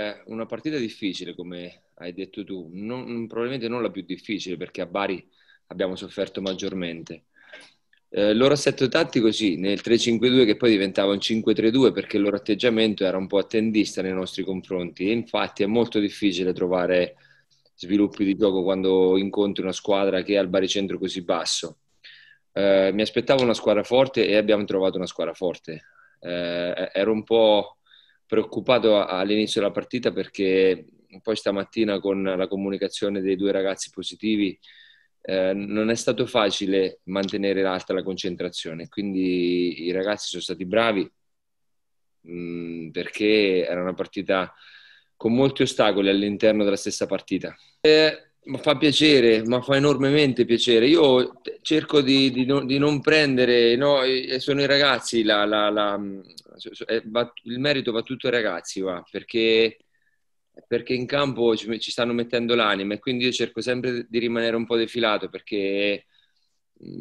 Eh, una partita difficile, come hai detto tu, non, probabilmente non la più difficile perché a Bari abbiamo sofferto maggiormente. Eh, il loro assetto tattico sì, nel 3-5-2 che poi diventava un 5-3-2 perché il loro atteggiamento era un po' attendista nei nostri confronti e infatti è molto difficile trovare sviluppi di gioco quando incontri una squadra che è al baricentro così basso. Eh, mi aspettavo una squadra forte e abbiamo trovato una squadra forte. Eh, ero un po' preoccupato all'inizio della partita perché poi stamattina con la comunicazione dei due ragazzi positivi eh, non è stato facile mantenere alta la concentrazione, quindi i ragazzi sono stati bravi mh, mm, perché era una partita con molti ostacoli all'interno della stessa partita. Eh, ma fa piacere, ma fa enormemente piacere. Io cerco di, di, no, di non prendere, no, sono i ragazzi la, la, la, eh, il merito va tutto ai ragazzi, va, perché, perché, in campo ci, ci stanno mettendo l'anima e quindi io cerco sempre di rimanere un po' defilato perché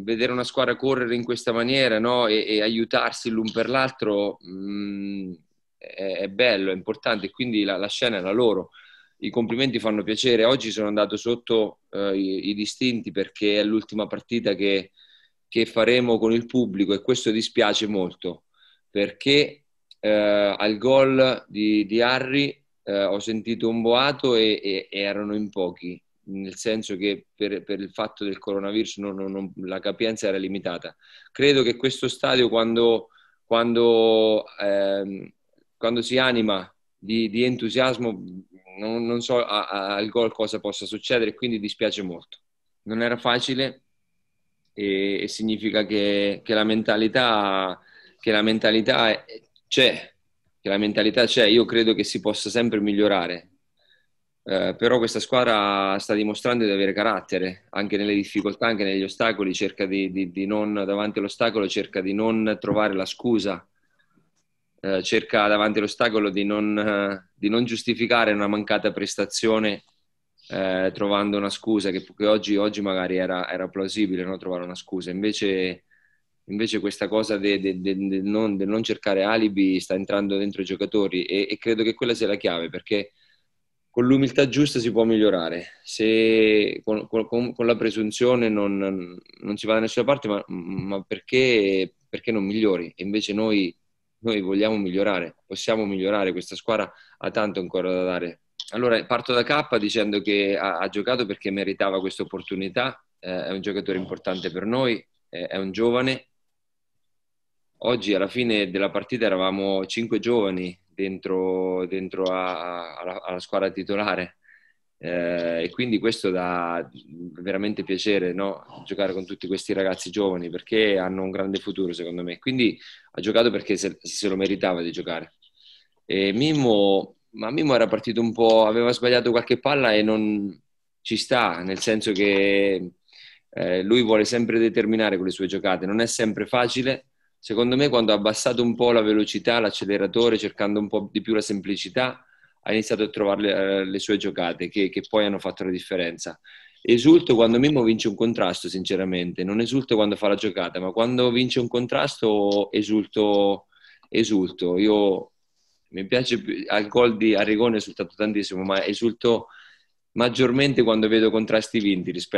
vedere una squadra correre in questa maniera no? e, e, aiutarsi l'un per l'altro mh, è, è, bello, è importante, quindi la, la, scena è la loro. I complimenti fanno piacere. Oggi sono andato sotto eh, i, i, distinti perché è l'ultima partita che, che faremo con il pubblico e questo dispiace molto perché eh, al gol di, di Harry eh, ho sentito un boato e, e, e, erano in pochi, nel senso che per, per il fatto del coronavirus non, non, non, la capienza era limitata. Credo che questo stadio quando, quando, ehm, quando si anima di, di entusiasmo non, non so a, a, al gol cosa possa succedere, quindi dispiace molto. Non era facile e, e significa che, che la mentalità che la mentalità c'è, che la mentalità c'è, io credo che si possa sempre migliorare. Eh, però questa squadra sta dimostrando di avere carattere, anche nelle difficoltà, anche negli ostacoli, cerca di, di, di non, davanti all'ostacolo, cerca di non trovare la scusa, eh, cerca davanti all'ostacolo di non, eh, di non giustificare una mancata prestazione eh, trovando una scusa che, che oggi, oggi, magari era, era plausibile no? trovare una scusa invece Invece questa cosa del de, de, de non, non, cercare alibi sta entrando dentro i giocatori e, e, credo che quella sia la chiave perché con l'umiltà giusta si può migliorare. Se con, con, con la presunzione non, non, si va da nessuna parte, ma, ma perché, perché, non migliori? E invece noi, noi vogliamo migliorare, possiamo migliorare, questa squadra ha tanto ancora da dare. Allora, parto da K dicendo che ha, ha giocato perché meritava questa opportunità, eh, è un giocatore importante per noi, è un giovane, oggi alla fine della partita eravamo cinque giovani dentro, dentro a, alla, alla, squadra titolare eh, e quindi questo dà veramente piacere no? giocare con tutti questi ragazzi giovani perché hanno un grande futuro secondo me quindi ha giocato perché se, se lo meritava di giocare e Mimmo, ma Mimmo era partito un po' aveva sbagliato qualche palla e non ci sta nel senso che eh, lui vuole sempre determinare con le sue giocate non è sempre facile Secondo me quando ha abbassato un po' la velocità, l'acceleratore, cercando un po' di più la semplicità, ha iniziato a trovare le, eh, le sue giocate che, che poi hanno fatto la differenza. Esulto quando Mimmo vince un contrasto, sinceramente. Non esulto quando fa la giocata, ma quando vince un contrasto esulto. esulto. Io mi piace al gol di Arrigone ho esultato tantissimo, ma esulto maggiormente quando vedo contrasti vinti rispetto